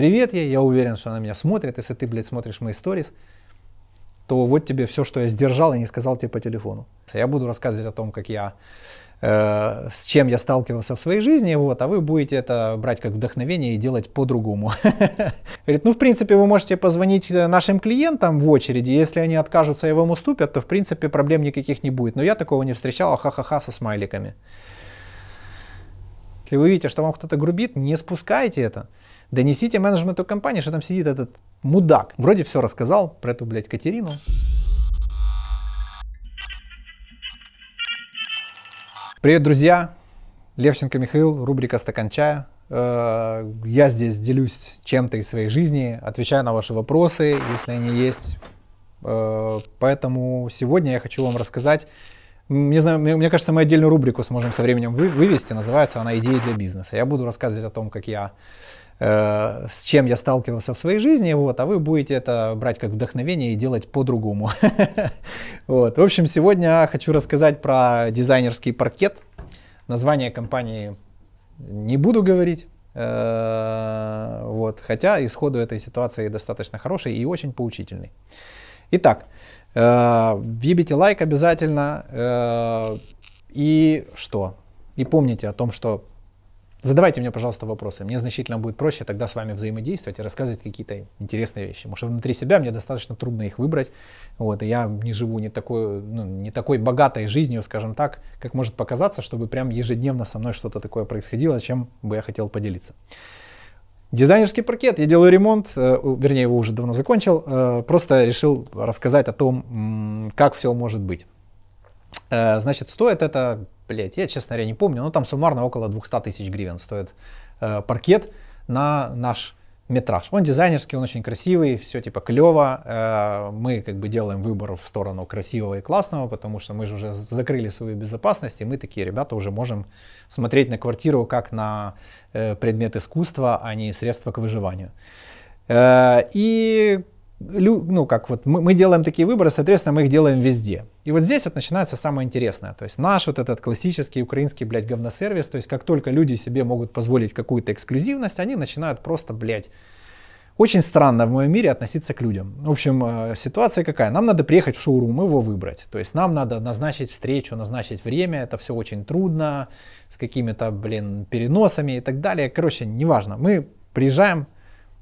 привет ей, я уверен, что она меня смотрит, если ты, блядь, смотришь мои сторис, то вот тебе все, что я сдержал и не сказал тебе по телефону. Я буду рассказывать о том, как я, э, с чем я сталкивался в своей жизни, вот, а вы будете это брать как вдохновение и делать по-другому. Говорит, ну, в принципе, вы можете позвонить э, нашим клиентам в очереди, если они откажутся и вам уступят, то, в принципе, проблем никаких не будет. Но я такого не встречал, а ха-ха-ха со смайликами. Если вы видите, что вам кто-то грубит, не спускайте это донесите менеджменту компании, что там сидит этот мудак. Вроде все рассказал про эту, блядь, Катерину. Привет, друзья! Левченко Михаил, рубрика «Стакан чая». Э, я здесь делюсь чем-то из своей жизни, отвечаю на ваши вопросы, если они есть. Э, поэтому сегодня я хочу вам рассказать, не знаю, мне, мне кажется, мы отдельную рубрику сможем со временем вы, вывести, называется она «Идеи для бизнеса». Я буду рассказывать о том, как я Э, с чем я сталкивался в своей жизни, вот, а вы будете это брать как вдохновение и делать по-другому. вот. В общем, сегодня хочу рассказать про дизайнерский паркет. Название компании не буду говорить. Э, вот. Хотя исходу этой ситуации достаточно хороший и очень поучительный. Итак, э, вибите лайк обязательно. и что? И помните о том, что Задавайте мне, пожалуйста, вопросы. Мне значительно будет проще тогда с вами взаимодействовать и рассказывать какие-то интересные вещи. Потому что внутри себя мне достаточно трудно их выбрать. Вот, и я не живу не такой, ну, не такой богатой жизнью, скажем так, как может показаться, чтобы прям ежедневно со мной что-то такое происходило, чем бы я хотел поделиться. Дизайнерский паркет. Я делаю ремонт, э, вернее, его уже давно закончил. Э, просто решил рассказать о том, как все может быть. Э, значит, стоит это блядь, я, честно говоря, не помню, но ну, там суммарно около 200 тысяч гривен стоит э, паркет на наш метраж. Он дизайнерский, он очень красивый, все типа клево. Э, мы как бы делаем выбор в сторону красивого и классного, потому что мы же уже закрыли свою безопасность, и мы такие ребята уже можем смотреть на квартиру как на э, предмет искусства, а не средство к выживанию. Э, и ну, как вот мы, мы делаем такие выборы, соответственно, мы их делаем везде. И вот здесь вот начинается самое интересное. То есть наш вот этот классический украинский, блядь, говносервис, то есть как только люди себе могут позволить какую-то эксклюзивность, они начинают просто, блядь, очень странно в моем мире относиться к людям. В общем, э, ситуация какая? Нам надо приехать в шоурум, его выбрать. То есть нам надо назначить встречу, назначить время. Это все очень трудно, с какими-то, блин, переносами и так далее. Короче, неважно. Мы приезжаем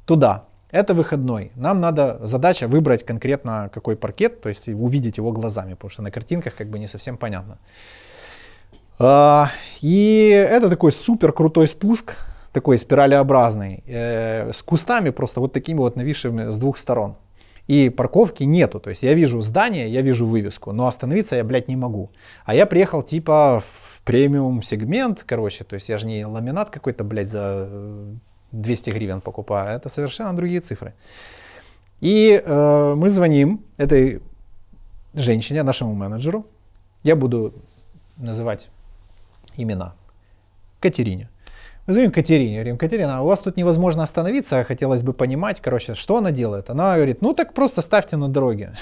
туда, это выходной. Нам надо задача выбрать конкретно какой паркет, то есть увидеть его глазами, потому что на картинках как бы не совсем понятно. А, и это такой супер крутой спуск, такой спиралеобразный, э, с кустами просто вот такими вот нависшими с двух сторон. И парковки нету, то есть я вижу здание, я вижу вывеску, но остановиться я, блядь, не могу. А я приехал типа в премиум сегмент, короче, то есть я же не ламинат какой-то, блядь, за э, 200 гривен покупаю. Это совершенно другие цифры. И э, мы звоним этой женщине, нашему менеджеру. Я буду называть имена. Катерине. Мы звоним Катерине, говорим, Катерина, а у вас тут невозможно остановиться, хотелось бы понимать, короче, что она делает. Она говорит, ну так просто ставьте на дороге.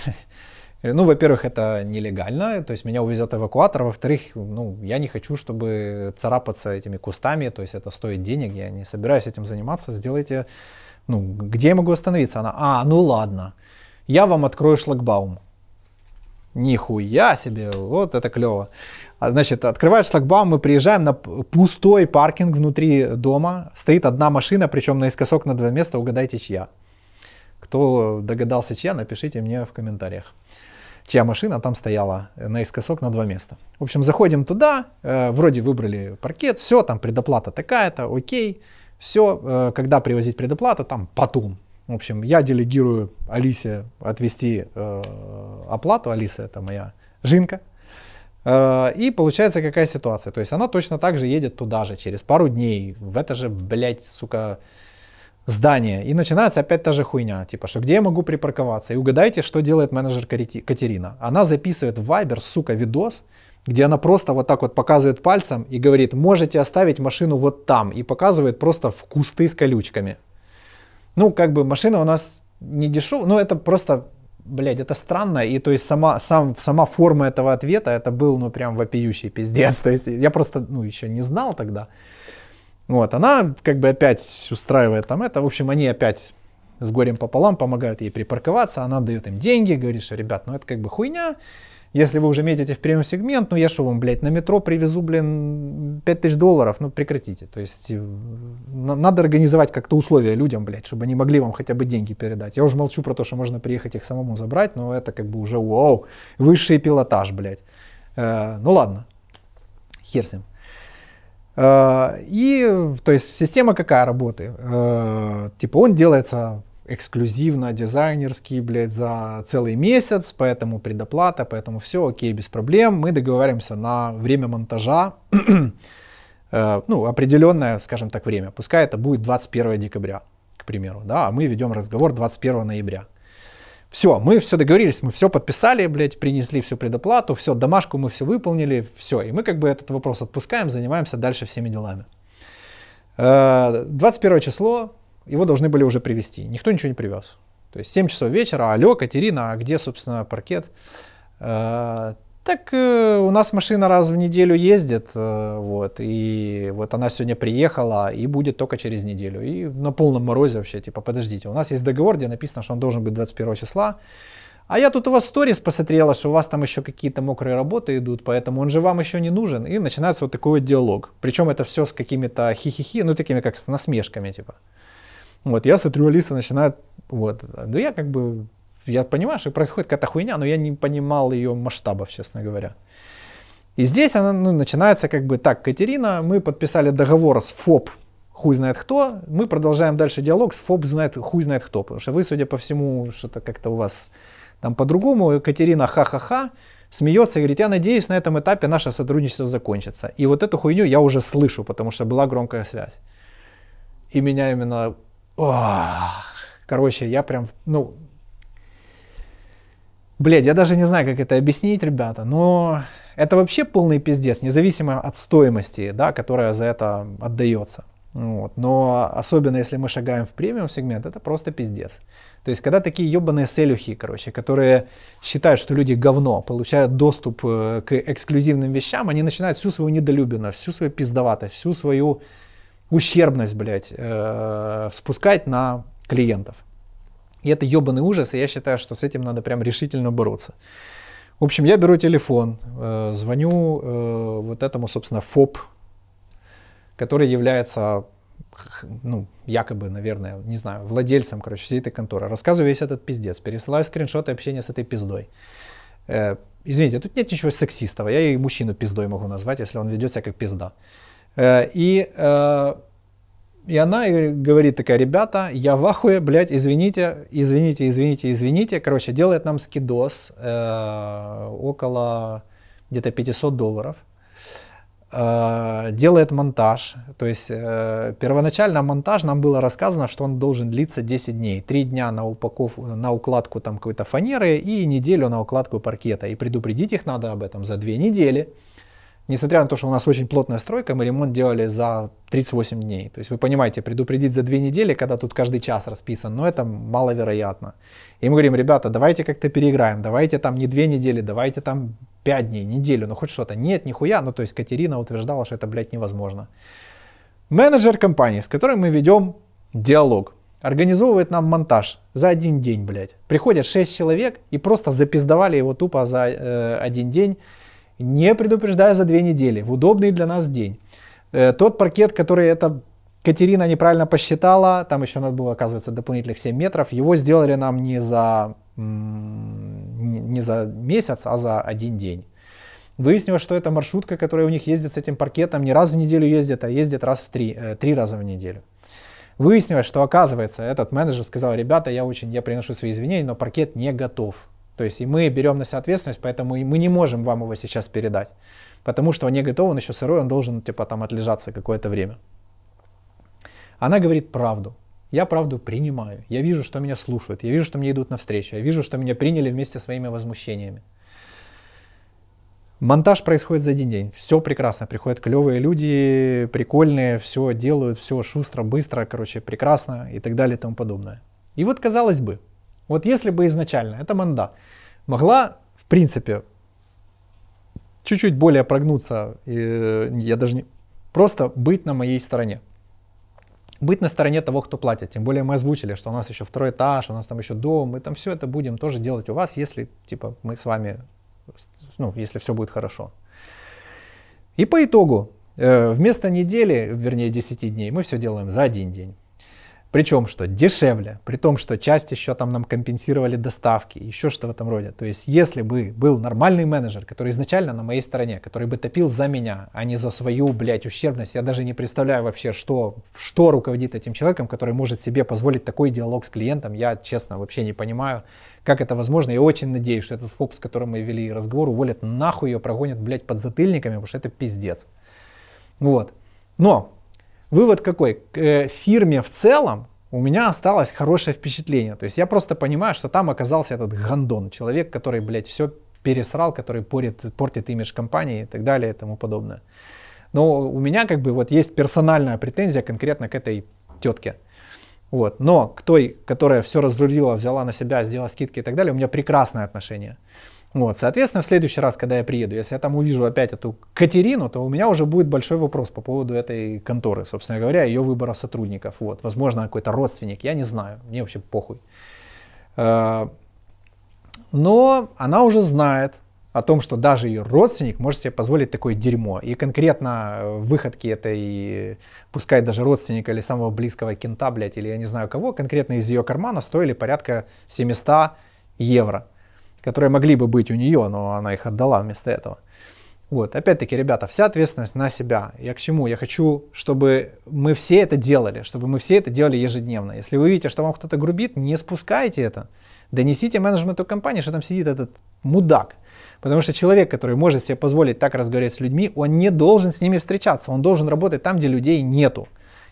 Ну, во-первых, это нелегально, то есть меня увезет эвакуатор, во-вторых, ну, я не хочу, чтобы царапаться этими кустами, то есть это стоит денег, я не собираюсь этим заниматься, сделайте, ну, где я могу остановиться? Она, а, ну ладно, я вам открою шлагбаум. Нихуя себе, вот это клево. А, значит, открываешь шлагбаум, мы приезжаем на пустой паркинг внутри дома, стоит одна машина, причем наискосок на два места, угадайте, чья. Кто догадался, чья, напишите мне в комментариях чья машина там стояла наискосок на два места. В общем, заходим туда, э, вроде выбрали паркет, все, там предоплата такая-то, окей, все, э, когда привозить предоплату, там потом. В общем, я делегирую Алисе отвести э, оплату, Алиса это моя жинка, э, и получается какая ситуация, то есть она точно так же едет туда же через пару дней, в это же, блядь, сука, здание. И начинается опять та же хуйня, типа, что где я могу припарковаться? И угадайте, что делает менеджер Катерина. Она записывает в Viber, сука, видос, где она просто вот так вот показывает пальцем и говорит, можете оставить машину вот там, и показывает просто в кусты с колючками. Ну, как бы машина у нас не дешевая, ну это просто, блядь, это странно, и то есть сама, сам, сама форма этого ответа, это был, ну, прям вопиющий пиздец, то есть я просто, ну, еще не знал тогда, вот, она как бы опять устраивает там это. В общем, они опять с горем пополам помогают ей припарковаться, она дает им деньги, говорит, что, ребят, ну это как бы хуйня, если вы уже метите в премиум-сегмент, ну я что вам, блядь, на метро привезу, блин, 5000 долларов, ну прекратите. То есть э, надо организовать как-то условия людям, блядь, чтобы они могли вам хотя бы деньги передать. Я уже молчу про то, что можно приехать их самому забрать, но это как бы уже, вау, высший пилотаж, блядь. Э, ну ладно, хер с ним. Э, и, то есть, система какая работы? Э, типа, он делается эксклюзивно, дизайнерский, блядь, за целый месяц, поэтому предоплата, поэтому все, окей, без проблем. Мы договариваемся на время монтажа, э, ну, определенное, скажем так, время. Пускай это будет 21 декабря, к примеру, да, а мы ведем разговор 21 ноября. Все, мы все договорились, мы все подписали, блядь, принесли всю предоплату, все, домашку мы все выполнили, все. И мы как бы этот вопрос отпускаем, занимаемся дальше всеми делами. 21 э, число, его должны были уже привезти. Никто ничего не привез. То есть 7 часов вечера, алло, Катерина, а где, собственно, паркет? Э, так э, у нас машина раз в неделю ездит, э, вот, и вот она сегодня приехала и будет только через неделю. И на полном морозе вообще, типа, подождите, у нас есть договор, где написано, что он должен быть 21 числа, а я тут у вас сторис посмотрела, что у вас там еще какие-то мокрые работы идут, поэтому он же вам еще не нужен. И начинается вот такой вот диалог. Причем это все с какими-то хи-хи-хи, ну такими как с насмешками типа. Вот, я смотрю, Алиса начинает, вот, ну я как бы я понимаю, что происходит какая-то хуйня, но я не понимал ее масштабов, честно говоря. И здесь она ну, начинается как бы так, Катерина, мы подписали договор с ФОП, хуй знает кто, мы продолжаем дальше диалог с ФОП знает, хуй знает кто, потому что вы, судя по всему, что-то как-то у вас там по-другому, Катерина ха-ха-ха, смеется и говорит, я надеюсь, на этом этапе наше сотрудничество закончится. И вот эту хуйню я уже слышу, потому что была громкая связь. И меня именно... Короче, я прям, ну, Блядь, я даже не знаю, как это объяснить, ребята, но это вообще полный пиздец, независимо от стоимости, да, которая за это отдается. Вот. Но особенно если мы шагаем в премиум сегмент, это просто пиздец. То есть, когда такие ебаные селюхи, короче, которые считают, что люди говно, получают доступ э, к эксклюзивным вещам, они начинают всю свою недолюбленность, всю свою пиздоватость, всю свою ущербность, блядь, э, спускать на клиентов. И это ебаный ужас, и я считаю, что с этим надо прям решительно бороться. В общем, я беру телефон, э, звоню э, вот этому, собственно, ФОП, который является, ну, якобы, наверное, не знаю, владельцем, короче, всей этой конторы. Рассказываю весь этот пиздец, пересылаю скриншоты общения с этой пиздой. Э, извините, тут нет ничего сексистого, я и мужчину пиздой могу назвать, если он ведет себя как пизда. Э, и э, и она говорит такая, ребята, я в ахуе, блядь, извините, извините, извините, извините. Короче, делает нам скидос э, около где-то 500 долларов. Э, делает монтаж. То есть э, первоначально монтаж нам было рассказано, что он должен длиться 10 дней. 3 дня на упаковку, на укладку там какой-то фанеры и неделю на укладку паркета. И предупредить их надо об этом за 2 недели. Несмотря на то, что у нас очень плотная стройка, мы ремонт делали за 38 дней. То есть вы понимаете, предупредить за две недели, когда тут каждый час расписан, но ну, это маловероятно. И мы говорим, ребята, давайте как-то переиграем, давайте там не две недели, давайте там пять дней, неделю, ну хоть что-то. Нет, нихуя, ну то есть Катерина утверждала, что это, блядь, невозможно. Менеджер компании, с которой мы ведем диалог, организовывает нам монтаж за один день, блядь. Приходят 6 человек и просто запиздовали его тупо за э, один день не предупреждая за две недели, в удобный для нас день. Э, тот паркет, который это Катерина неправильно посчитала, там еще надо было, оказывается, дополнительных 7 метров, его сделали нам не за, не за месяц, а за один день. Выяснилось, что эта маршрутка, которая у них ездит с этим паркетом, не раз в неделю ездит, а ездит раз в три, э, три раза в неделю. Выяснилось, что оказывается, этот менеджер сказал, ребята, я очень, я приношу свои извинения, но паркет не готов. То есть и мы берем на себя ответственность, поэтому мы не можем вам его сейчас передать. Потому что он не готов, он еще сырой, он должен типа там отлежаться какое-то время. Она говорит правду. Я правду принимаю. Я вижу, что меня слушают. Я вижу, что мне идут навстречу. Я вижу, что меня приняли вместе со своими возмущениями. Монтаж происходит за один день. Все прекрасно. Приходят клевые люди, прикольные, все делают, все шустро, быстро, короче, прекрасно и так далее и тому подобное. И вот казалось бы, вот если бы изначально эта манда могла, в принципе, чуть-чуть более прогнуться, и, я даже не... Просто быть на моей стороне. Быть на стороне того, кто платит. Тем более мы озвучили, что у нас еще второй этаж, у нас там еще дом, мы там все это будем тоже делать у вас, если типа мы с вами, ну, если все будет хорошо. И по итогу, э, вместо недели, вернее 10 дней, мы все делаем за один день. Причем что дешевле, при том, что часть еще там нам компенсировали доставки, еще что в этом роде. То есть если бы был нормальный менеджер, который изначально на моей стороне, который бы топил за меня, а не за свою, блядь, ущербность, я даже не представляю вообще, что, что руководит этим человеком, который может себе позволить такой диалог с клиентом, я, честно, вообще не понимаю, как это возможно. Я очень надеюсь, что этот ФОП, с которым мы вели разговор, уволят нахуй ее прогонят, блядь, под затыльниками, потому что это пиздец. Вот. Но Вывод какой? К э, фирме в целом у меня осталось хорошее впечатление. То есть я просто понимаю, что там оказался этот гандон, человек, который, блядь, все пересрал, который порит, портит имидж компании и так далее и тому подобное. Но у меня как бы вот есть персональная претензия конкретно к этой тетке. Вот. Но к той, которая все разрулила, взяла на себя, сделала скидки и так далее, у меня прекрасное отношение. Вот, соответственно, в следующий раз, когда я приеду, если я там увижу опять эту Катерину, то у меня уже будет большой вопрос по поводу этой конторы, собственно говоря, ее выбора сотрудников. Вот, возможно, какой-то родственник, я не знаю, мне вообще похуй. Э, но она уже знает о том, что даже ее родственник может себе позволить такое дерьмо. И конкретно э, выходки этой, пускай даже родственника или самого близкого кента, блядь, или я не знаю кого, конкретно из ее кармана стоили порядка 700 евро которые могли бы быть у нее, но она их отдала вместо этого. Вот, опять-таки, ребята, вся ответственность на себя. Я к чему? Я хочу, чтобы мы все это делали, чтобы мы все это делали ежедневно. Если вы видите, что вам кто-то грубит, не спускайте это. Донесите менеджменту компании, что там сидит этот мудак. Потому что человек, который может себе позволить так разговаривать с людьми, он не должен с ними встречаться. Он должен работать там, где людей нету.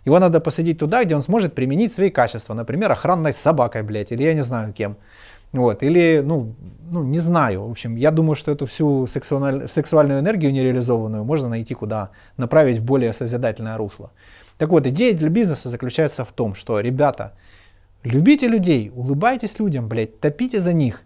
Его надо посадить туда, где он сможет применить свои качества. Например, охранной собакой, блядь, или я не знаю кем. Вот. Или, ну, ну, не знаю. В общем, я думаю, что эту всю сексуаль... сексуальную энергию нереализованную можно найти куда, направить в более созидательное русло. Так вот, идея для бизнеса заключается в том, что, ребята, любите людей, улыбайтесь людям, блядь, топите за них.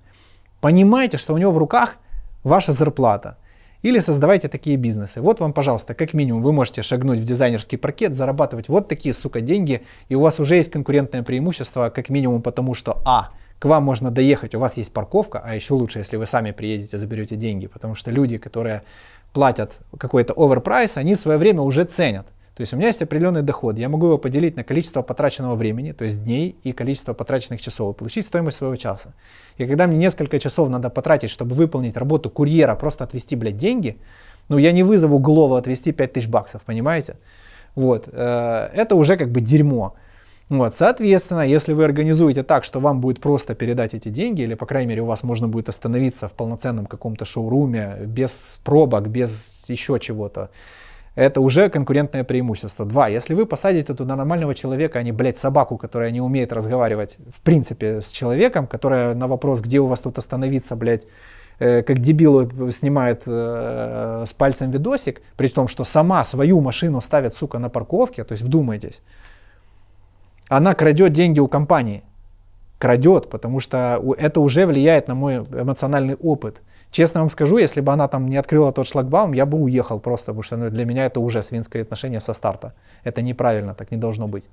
Понимайте, что у него в руках ваша зарплата. Или создавайте такие бизнесы. Вот вам, пожалуйста, как минимум вы можете шагнуть в дизайнерский паркет, зарабатывать вот такие, сука, деньги, и у вас уже есть конкурентное преимущество, как минимум потому, что, а, к вам можно доехать, у вас есть парковка, а еще лучше, если вы сами приедете, заберете деньги, потому что люди, которые платят какой-то оверпрайс, они свое время уже ценят. То есть у меня есть определенный доход, я могу его поделить на количество потраченного времени, то есть дней и количество потраченных часов, и получить стоимость своего часа. И когда мне несколько часов надо потратить, чтобы выполнить работу курьера, просто отвести, блядь, деньги, ну я не вызову Глова отвести 5000 баксов, понимаете? Вот, э, это уже как бы дерьмо. Вот, соответственно, если вы организуете так, что вам будет просто передать эти деньги, или, по крайней мере, у вас можно будет остановиться в полноценном каком-то шоуруме, без пробок, без еще чего-то, это уже конкурентное преимущество. Два, если вы посадите туда нормального человека, а не, блядь, собаку, которая не умеет разговаривать, в принципе, с человеком, которая на вопрос, где у вас тут остановиться, блядь, э, как дебилу снимает э, с пальцем видосик, при том, что сама свою машину ставит, сука, на парковке, то есть вдумайтесь, она крадет деньги у компании. Крадет, потому что это уже влияет на мой эмоциональный опыт. Честно вам скажу, если бы она там не открыла тот шлагбаум, я бы уехал просто, потому что ну, для меня это уже свинское отношение со старта. Это неправильно, так не должно быть.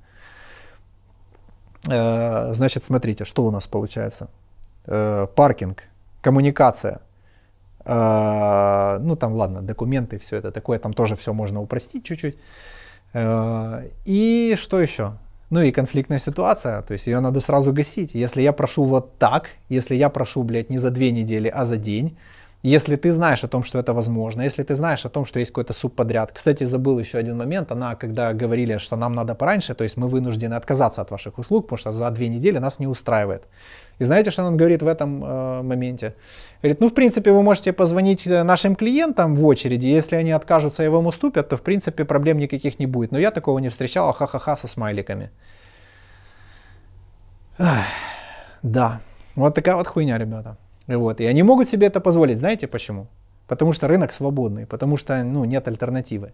Э, значит, смотрите, что у нас получается. Э, паркинг, коммуникация. Э, ну там, ладно, документы, все это такое, там тоже все можно упростить чуть-чуть. Э, и что еще? Ну и конфликтная ситуация, то есть ее надо сразу гасить. Если я прошу вот так, если я прошу, блядь, не за две недели, а за день, если ты знаешь о том, что это возможно, если ты знаешь о том, что есть какой-то субподряд. Кстати, забыл еще один момент, она, когда говорили, что нам надо пораньше, то есть мы вынуждены отказаться от ваших услуг, потому что за две недели нас не устраивает. И знаете, что он говорит в этом э, моменте? Говорит, ну, в принципе, вы можете позвонить э, нашим клиентам в очереди, если они откажутся и вам уступят, то, в принципе, проблем никаких не будет. Но я такого не встречал, а ха-ха-ха, со смайликами. Ах, да, вот такая вот хуйня, ребята. И вот, и они могут себе это позволить, знаете почему? Потому что рынок свободный, потому что, ну, нет альтернативы.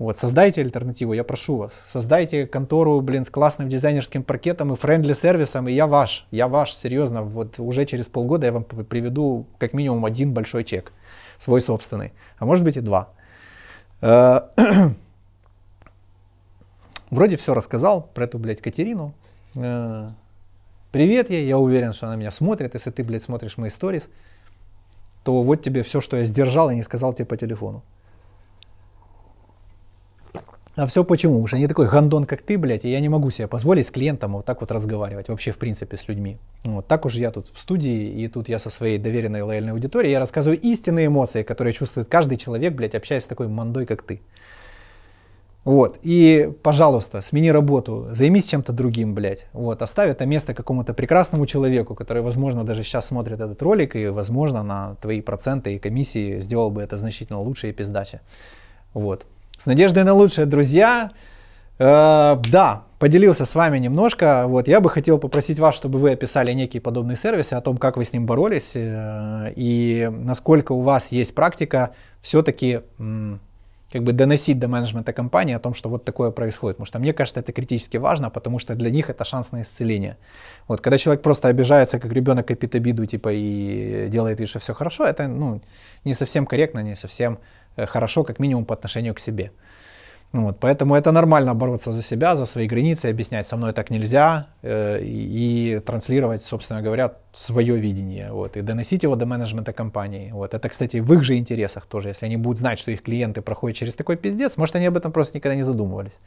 Вот, создайте альтернативу, я прошу вас. Создайте контору, блин, с классным дизайнерским паркетом и френдли сервисом, и я ваш, я ваш, серьезно. Вот уже через полгода я вам приведу как минимум один большой чек, свой собственный, а может быть и два. Э, вроде все рассказал про эту, блядь, Катерину. Э, Привет ей, я уверен, что она меня смотрит. Если ты, блядь, смотришь мои сторис, то вот тебе все, что я сдержал и не сказал тебе по телефону. А все почему? Потому они такой гандон, как ты, блядь, и я не могу себе позволить с клиентом вот так вот разговаривать, вообще, в принципе, с людьми. Вот так уж я тут в студии, и тут я со своей доверенной лояльной аудиторией, я рассказываю истинные эмоции, которые чувствует каждый человек, блядь, общаясь с такой мандой, как ты. Вот, и, пожалуйста, смени работу, займись чем-то другим, блядь. Вот, оставь это место какому-то прекрасному человеку, который, возможно, даже сейчас смотрит этот ролик, и, возможно, на твои проценты и комиссии сделал бы это значительно лучше и пиздаче. Вот. С надеждой на лучшее, друзья. Э, да, поделился с вами немножко. Вот, я бы хотел попросить вас, чтобы вы описали некие подобные сервисы, о том, как вы с ним боролись э, и насколько у вас есть практика все-таки как бы доносить до менеджмента компании о том, что вот такое происходит. Потому что мне кажется, это критически важно, потому что для них это шанс на исцеление. Вот, когда человек просто обижается, как ребенок копит обиду, типа, и делает вид, что все хорошо, это, ну, не совсем корректно, не совсем Э, хорошо, как минимум, по отношению к себе. Ну вот, поэтому это нормально бороться за себя, за свои границы, объяснять, со мной так нельзя, э, и, и транслировать, собственно говоря, свое видение, вот, и доносить его до менеджмента компании. Вот. Это, кстати, в их же интересах тоже, если они будут знать, что их клиенты проходят через такой пиздец, может, они об этом просто никогда не задумывались,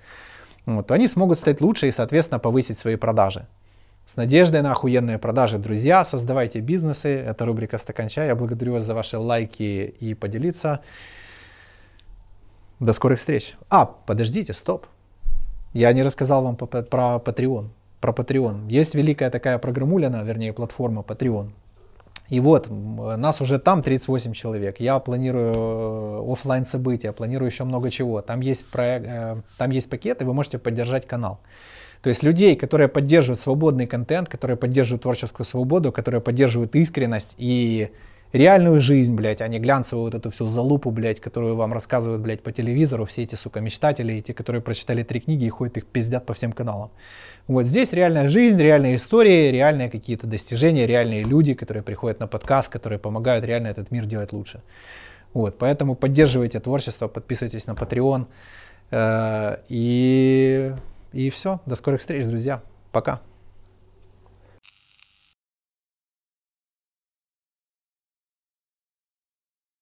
вот, то они смогут стать лучше и, соответственно, повысить свои продажи. С надеждой на охуенные продажи, друзья, создавайте бизнесы. Это рубрика «Стакан чая». Я благодарю вас за ваши лайки и поделиться. До скорых встреч. А, подождите, стоп. Я не рассказал вам про Patreon. Про Patreon. Есть великая такая программулина, вернее, платформа Patreon. И вот, нас уже там 38 человек. Я планирую э, офлайн события, планирую еще много чего. Там есть, проект, э, там есть пакеты, вы можете поддержать канал. То есть людей, которые поддерживают свободный контент, которые поддерживают творческую свободу, которые поддерживают искренность и реальную жизнь, блядь, а не глянцевую вот эту всю залупу, блядь, которую вам рассказывают, блядь, по телевизору все эти, сука, мечтатели, эти, которые прочитали три книги и ходят их пиздят по всем каналам. Вот здесь реальная жизнь, реальные истории, реальные какие-то достижения, реальные люди, которые приходят на подкаст, которые помогают реально этот мир делать лучше. Вот, поэтому поддерживайте творчество, подписывайтесь на Patreon. Э, и, и все. До скорых встреч, друзья. Пока.